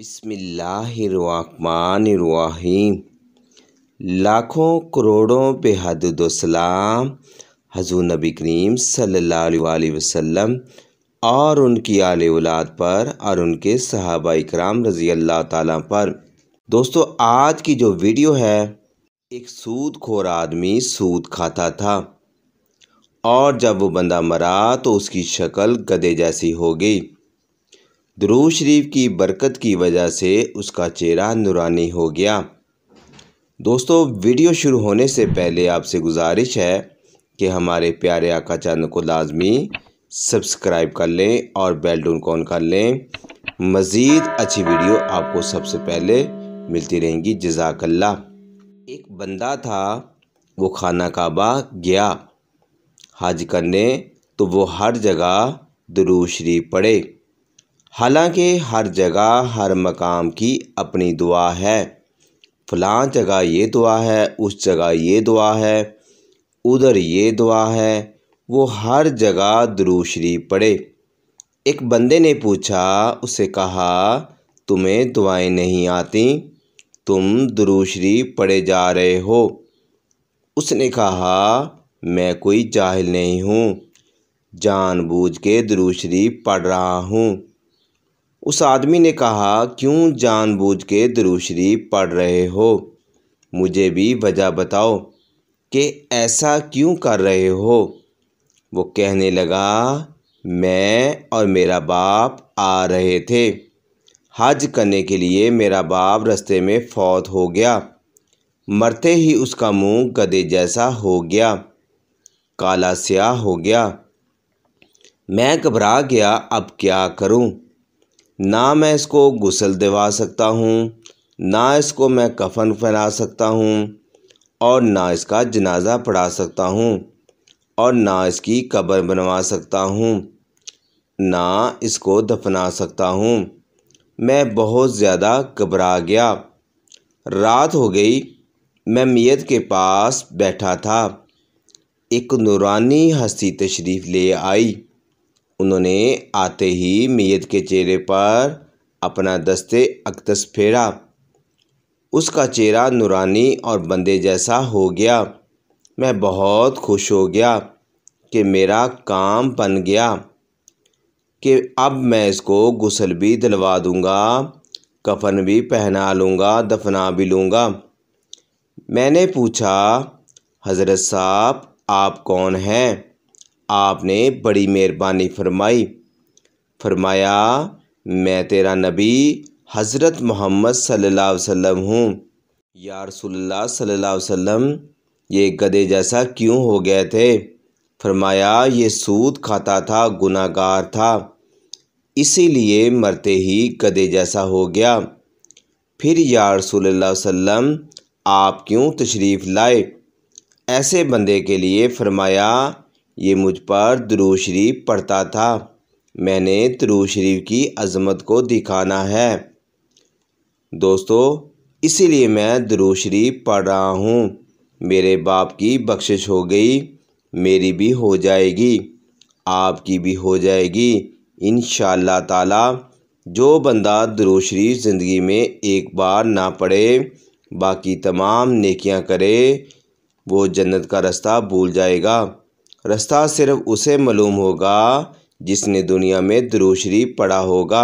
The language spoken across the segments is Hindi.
बिसमीम लाखों करोड़ों बेहद सलाम हजू नबी करीम सल्लल्लाहु अलैहि वसल्लम और उनकी आल औलाद पर और उनके सहाबा कराम रज़ी अल्लाह ताला पर दोस्तों आज की जो वीडियो है एक सूद खोर आदमी सूद खाता था और जब वो बंदा मरा तो उसकी शक्ल गधे जैसी हो गई दुरूज शरीफ की बरकत की वजह से उसका चेहरा नुरानी हो गया दोस्तों वीडियो शुरू होने से पहले आपसे गुजारिश है कि हमारे प्यारे आका चैनल को लाजमी सब्सक्राइब कर लें और बेल को ऑन कर लें मज़ीद अच्छी वीडियो आपको सबसे पहले मिलती रहेंगी जजाकल्ला एक बंदा था वो खाना काबा गया हज करने तो वो हर जगह दरू शरीफ पढ़े हालांकि हर जगह हर मकाम की अपनी दुआ है फ़लाँ जगह ये दुआ है उस जगह ये दुआ है उधर ये दुआ है वो हर जगह दरूशरी पढ़े एक बंदे ने पूछा उसे कहा तुम्हें दुआएं नहीं आती तुम दरूशरी पड़े जा रहे हो उसने कहा मैं कोई जाहिल नहीं हूँ जानबूझ के दरूशरी पढ़ रहा हूँ उस आदमी ने कहा क्यों जानबूझ के दुरुशरी पढ़ रहे हो मुझे भी वजह बताओ कि ऐसा क्यों कर रहे हो वो कहने लगा मैं और मेरा बाप आ रहे थे हज करने के लिए मेरा बाप रास्ते में फौत हो गया मरते ही उसका मुंह गदे जैसा हो गया काला स्याह हो गया मैं घबरा गया अब क्या करूं ना मैं इसको गुसल दिवा सकता हूँ ना इसको मैं कफन फैला सकता हूँ और ना इसका जनाजा पढ़ा सकता हूँ और ना इसकी कब्र बनवा सकता हूँ ना इसको दफना सकता हूँ मैं बहुत ज़्यादा घबरा गया रात हो गई मैं मियत के पास बैठा था एक नूरानी हस्ती तशरीफ़ ले आई उन्होंने आते ही मियत के चेहरे पर अपना दस्ते अक्तस फेरा उसका चेहरा नूरानी और बंदे जैसा हो गया मैं बहुत खुश हो गया कि मेरा काम बन गया कि अब मैं इसको गुसल भी दिलवा दूँगा कफन भी पहना लूँगा दफना भी लूँगा मैंने पूछा हज़रत साहब आप कौन हैं आपने बड़ी मेहरबानी फरमाई फरमाया मैं तेरा नबी हज़रत मोहम्मद सल्लल्लाहु अलैहि वसल्लम हूँ या रसोल्ला सल्लल्लाहु अलैहि वसल्लम ये गधे जैसा क्यों हो गए थे फरमाया ये सूद खाता था गुनागार था इसीलिए मरते ही गधे जैसा हो गया फिर या रसोल्ला आप क्यों तशरीफ़ लाए ऐसे बंदे के लिए फरमाया ये मुझ पर दुरू शरीफ पढ़ता था मैंने दुरू शरीफ की अज़मत को दिखाना है दोस्तों इसीलिए मैं दुरू शरीफ पढ़ रहा हूँ मेरे बाप की बख्शिश हो गई मेरी भी हो जाएगी आपकी भी हो जाएगी इन ताला जो बंदा दुरू शरीफ ज़िंदगी में एक बार ना पढ़े बाकी तमाम नेकियां करे वो जन्नत का रास्ता भूल जाएगा रास्ता सिर्फ उसे मालूम होगा जिसने दुनिया में दुरूशरी पढ़ा होगा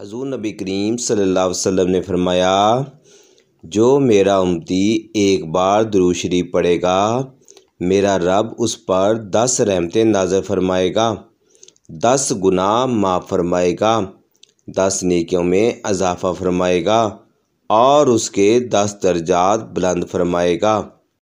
हजूर नबी करीम सल्ला वसम ने फरमाया जो मेरा उमती एक बार दुरूशरी पढ़ेगा मेरा रब उस पर दस रहमतें नाजर फरमाएगा दस गुना माफ़ फरमाएगा दस नेकियों में अजाफा फरमाएगा और उसके दस दर्जात बुलंद फरमाएगा